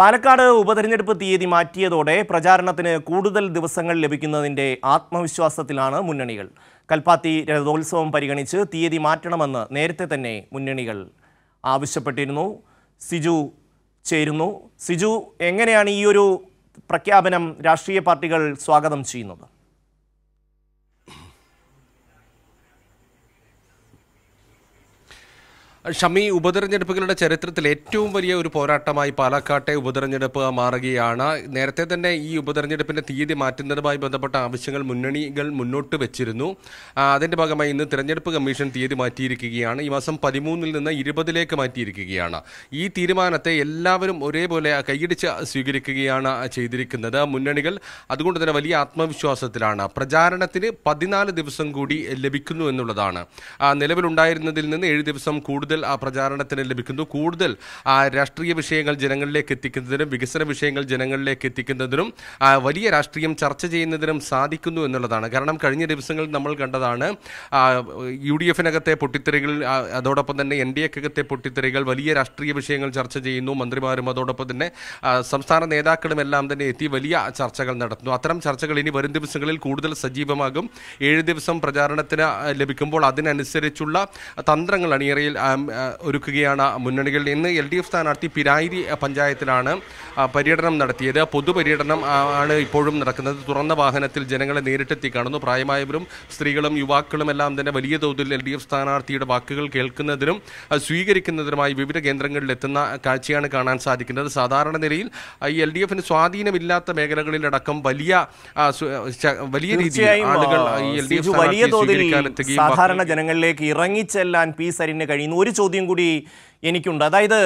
പാലക്കാട് ഉപതെരഞ്ഞെടുപ്പ് തീയതി മാറ്റിയതോടെ പ്രചാരണത്തിന് കൂടുതൽ ദിവസങ്ങൾ ലഭിക്കുന്നതിൻ്റെ ആത്മവിശ്വാസത്തിലാണ് മുന്നണികൾ കൽപ്പാത്തി രഥോത്സവം പരിഗണിച്ച് തീയതി മാറ്റണമെന്ന് നേരത്തെ തന്നെ മുന്നണികൾ ആവശ്യപ്പെട്ടിരുന്നു സിജു ചേരുന്നു സിജു എങ്ങനെയാണ് ഈ ഒരു പ്രഖ്യാപനം രാഷ്ട്രീയ പാർട്ടികൾ സ്വാഗതം ചെയ്യുന്നത് ഷമി ഉപതെരഞ്ഞെടുപ്പുകളുടെ ചരിത്രത്തിൽ ഏറ്റവും വലിയ ഒരു പോരാട്ടമായി പാലക്കാട്ടെ ഉപതെരഞ്ഞെടുപ്പ് മാറുകയാണ് നേരത്തെ തന്നെ ഈ ഉപതെരഞ്ഞെടുപ്പിന്റെ തീയതി മാറ്റുന്നതുമായി ബന്ധപ്പെട്ട ആവശ്യങ്ങൾ മുന്നണികൾ മുന്നോട്ട് വെച്ചിരുന്നു അതിന്റെ ഭാഗമായി ഇന്ന് തിരഞ്ഞെടുപ്പ് കമ്മീഷൻ തീയതി മാറ്റിയിരിക്കുകയാണ് ഈ മാസം പതിമൂന്നിൽ നിന്ന് ഇരുപതിലേക്ക് മാറ്റിയിരിക്കുകയാണ് ഈ തീരുമാനത്തെ എല്ലാവരും ഒരേപോലെ കൈയടിച്ച് സ്വീകരിക്കുകയാണ് ചെയ്തിരിക്കുന്നത് മുന്നണികൾ അതുകൊണ്ട് തന്നെ വലിയ ആത്മവിശ്വാസത്തിലാണ് പ്രചാരണത്തിന് പതിനാല് ദിവസം കൂടി ലഭിക്കുന്നു എന്നുള്ളതാണ് നിലവിലുണ്ടായിരുന്നതിൽ നിന്ന് ഏഴ് ദിവസം കൂടുതൽ കൂടുതൽ പ്രചാരണത്തിന് ലഭിക്കുന്നു കൂടുതൽ രാഷ്ട്രീയ വിഷയങ്ങൾ ജനങ്ങളിലേക്ക് എത്തിക്കുന്നതിനും വികസന വിഷയങ്ങൾ ജനങ്ങളിലേക്ക് എത്തിക്കുന്നതിനും വലിയ രാഷ്ട്രീയം ചർച്ച ചെയ്യുന്നതിനും സാധിക്കുന്നു എന്നുള്ളതാണ് കാരണം കഴിഞ്ഞ ദിവസങ്ങളിൽ നമ്മൾ കണ്ടതാണ് യു ഡി എഫിനകത്തെ പൊട്ടിത്തെറികൾ അതോടൊപ്പം തന്നെ എൻ ഡി എക്കകത്തെ പൊട്ടിത്തെറികൾ വലിയ രാഷ്ട്രീയ വിഷയങ്ങൾ ചർച്ച ചെയ്യുന്നു മന്ത്രിമാരും അതോടൊപ്പം തന്നെ സംസ്ഥാന നേതാക്കളും എല്ലാം തന്നെ എത്തി വലിയ ചർച്ചകൾ നടത്തുന്നു അത്തരം ചർച്ചകൾ ഇനി വരും ദിവസങ്ങളിൽ കൂടുതൽ സജീവമാകും ഏഴ് ദിവസം പ്രചാരണത്തിന് ലഭിക്കുമ്പോൾ അതിനനുസരിച്ചുള്ള തന്ത്രങ്ങൾ അണിയറയിൽ ഒരുക്കുകയാണ് മുന്നണികൾ ഇന്ന് എൽ ഡി എഫ് സ്ഥാനാർത്ഥി പിരായിരി പഞ്ചായത്തിലാണ് പര്യടനം നടത്തിയത് പൊതുപര്യടനം ആണ് ഇപ്പോഴും നടക്കുന്നത് തുറന്ന വാഹനത്തിൽ ജനങ്ങളെ നേരിട്ടെത്തി കാണുന്നു പ്രായമായവരും സ്ത്രീകളും യുവാക്കളും എല്ലാം തന്നെ വലിയ തോതിൽ എൽ ഡി എഫ് സ്ഥാനാർത്ഥിയുടെ വാക്കുകൾ കേൾക്കുന്നതിനും സ്വീകരിക്കുന്നതിനുമായി വിവിധ കേന്ദ്രങ്ങളിൽ എത്തുന്ന കാഴ്ചയാണ് കാണാൻ സാധിക്കുന്നത് സാധാരണ നിലയിൽ ഈ എൽ ഡി എഫിന് സ്വാധീനമില്ലാത്ത മേഖലകളിലടക്കം വലിയ വലിയ രീതിയിൽ ആളുകൾ വലിയ തോതിൽ സാധാരണ ജനങ്ങളിലേക്ക് ഇറങ്ങിച്ചെല്ലാൻ പി സരിന് കഴിയുന്നു ഒരു ചോദ്യം കൂടി എനിക്കുണ്ട് അതായത്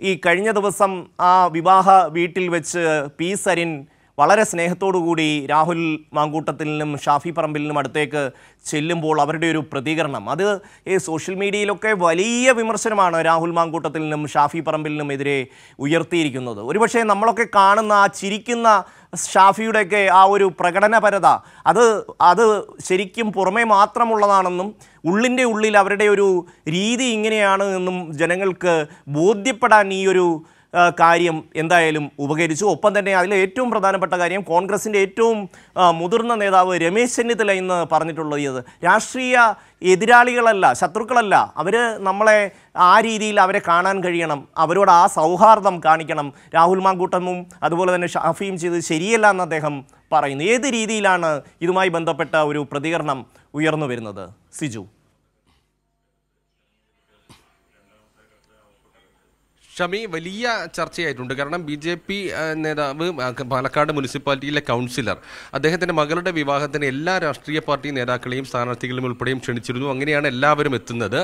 ഈ കഴിഞ്ഞ ദിവസം ആ വിവാഹ വീട്ടിൽ വെച്ച് പി സരിൻ വളരെ സ്നേഹത്തോടുകൂടി രാഹുൽ നിന്നും ഷാഫി നിന്നും അടുത്തേക്ക് ചെല്ലുമ്പോൾ അവരുടെ ഒരു പ്രതികരണം അത് ഈ സോഷ്യൽ മീഡിയയിലൊക്കെ വലിയ വിമർശനമാണ് രാഹുൽ നിന്നും ഷാഫി പറമ്പിലിനും എതിരെ ഉയർത്തിയിരിക്കുന്നത് ഒരുപക്ഷേ നമ്മളൊക്കെ കാണുന്ന ആ ചിരിക്കുന്ന ഷാഫിയുടെയൊക്കെ ആ ഒരു പ്രകടനപരത അത് അത് ശരിക്കും പുറമേ മാത്രമുള്ളതാണെന്നും ഉള്ളിൻ്റെ ഉള്ളിൽ അവരുടെ ഒരു രീതി ഇങ്ങനെയാണ് എന്നും ജനങ്ങൾക്ക് ബോധ്യപ്പെടാൻ ഈ ഒരു കാര്യം എന്തായാലും ഉപകരിച്ചു ഒപ്പം തന്നെ അതിലെ ഏറ്റവും പ്രധാനപ്പെട്ട കാര്യം കോൺഗ്രസിൻ്റെ ഏറ്റവും മുതിർന്ന നേതാവ് രമേശ് ചെന്നിത്തല ഇന്ന് പറഞ്ഞിട്ടുള്ളത് രാഷ്ട്രീയ എതിരാളികളല്ല ശത്രുക്കളല്ല അവർ നമ്മളെ ആ രീതിയിൽ അവരെ കാണാൻ കഴിയണം അവരോട് ആ സൗഹാർദ്ദം കാണിക്കണം രാഹുൽ മാങ്കൂട്ടമും അതുപോലെ തന്നെ ഷാഫിയും ചെയ്ത് ശരിയല്ല എന്ന് അദ്ദേഹം പറയുന്നു ഏത് രീതിയിലാണ് ഇതുമായി ബന്ധപ്പെട്ട ഒരു പ്രതികരണം ഉയർന്നു വരുന്നത് സിജു ഷമി വലിയ ചർച്ചയായിട്ടുണ്ട് കാരണം ബി ജെ പി നേതാവ് പാലക്കാട് മുനിസിപ്പാലിറ്റിയിലെ കൗൺസിലർ അദ്ദേഹത്തിന്റെ മകളുടെ വിവാഹത്തിന് എല്ലാ രാഷ്ട്രീയ പാർട്ടി നേതാക്കളെയും സ്ഥാനാർത്ഥികളും ഉൾപ്പെടെയും ക്ഷണിച്ചിരുന്നു അങ്ങനെയാണ് എല്ലാവരും എത്തുന്നത്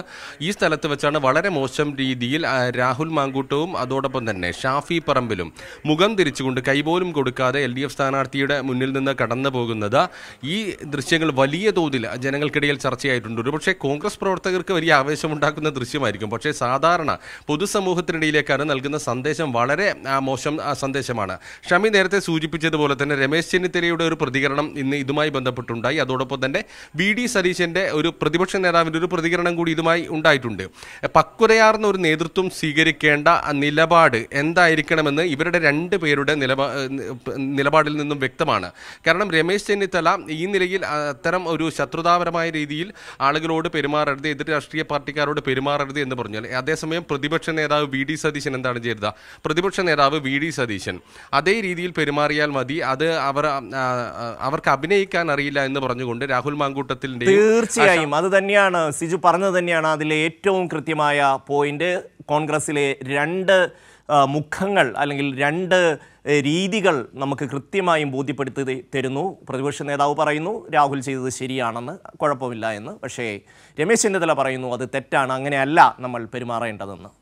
ഈ സ്ഥലത്ത് വെച്ചാണ് വളരെ മോശം രീതിയിൽ രാഹുൽ മാങ്കൂട്ടവും അതോടൊപ്പം തന്നെ ഷാഫി പറമ്പിലും മുഖം തിരിച്ചുകൊണ്ട് കൈപോലും കൊടുക്കാതെ എൽ ഡി എഫ് സ്ഥാനാർത്ഥിയുടെ മുന്നിൽ നിന്ന് കടന്നു പോകുന്നത് ഈ ദൃശ്യങ്ങൾ വലിയ തോതിൽ ജനങ്ങൾക്കിടയിൽ ചർച്ചയായിട്ടുണ്ട് ഒരുപക്ഷെ കോൺഗ്രസ് പ്രവർത്തകർക്ക് വലിയ ആവേശമുണ്ടാക്കുന്ന ദൃശ്യമായിരിക്കും പക്ഷേ സാധാരണ പൊതുസമൂഹത്തിനിടയിലെ ഇന്ത്യക്കാർ നൽകുന്ന സന്ദേശം വളരെ മോശം സന്ദേശമാണ് ഷമി നേരത്തെ സൂചിപ്പിച്ചതുപോലെ തന്നെ രമേശ് ചെന്നിത്തലയുടെ ഒരു പ്രതികരണം ഇന്ന് ഇതുമായി ബന്ധപ്പെട്ടുണ്ടായി അതോടൊപ്പം തന്നെ വി ഡി സതീശൻ്റെ ഒരു പ്രതിപക്ഷ നേതാവിൻ്റെ ഒരു പ്രതികരണം കൂടി ഇതുമായി ഉണ്ടായിട്ടുണ്ട് പക്വതയാർന്ന ഒരു നേതൃത്വം സ്വീകരിക്കേണ്ട നിലപാട് എന്തായിരിക്കണമെന്ന് ഇവരുടെ രണ്ട് പേരുടെ നിലപാ നിലപാടിൽ നിന്നും വ്യക്തമാണ് കാരണം രമേശ് ചെന്നിത്തല ഈ നിലയിൽ അത്തരം ഒരു ശത്രുതാപരമായ രീതിയിൽ ആളുകളോട് പെരുമാറരുത് എതിർ രാഷ്ട്രീയ പാർട്ടിക്കാരോട് പെരുമാറരുത് എന്ന് പറഞ്ഞാൽ അതേസമയം പ്രതിപക്ഷ നേതാവ് വി ഡി സതീശൻ എന്താണ് ചെയ്തത് പ്രതിപക്ഷ നേതാവ് വി ഡി സതീശൻ അതേ രീതിയിൽ പെരുമാറിയാൽ മതി അത് അവർ അവർക്ക് അഭിനയിക്കാൻ അറിയില്ല എന്ന് പറഞ്ഞുകൊണ്ട് രാഹുൽ മാങ്കൂട്ടത്തിൻ്റെ തീർച്ചയായും അത് തന്നെയാണ് സിജു പറഞ്ഞത് തന്നെയാണ് അതിലെ ഏറ്റവും കൃത്യമായ പോയിന്റ് കോൺഗ്രസിലെ രണ്ട് മുഖങ്ങൾ അല്ലെങ്കിൽ രണ്ട് രീതികൾ നമുക്ക് കൃത്യമായും ബോധ്യപ്പെടുത്തി തരുന്നു പ്രതിപക്ഷ നേതാവ് പറയുന്നു രാഹുൽ ചെയ്തത് ശരിയാണെന്ന് കുഴപ്പമില്ല എന്ന് പക്ഷേ രമേശ് ചെന്നിത്തല പറയുന്നു അത് തെറ്റാണ് അങ്ങനെയല്ല നമ്മൾ പെരുമാറേണ്ടതെന്ന്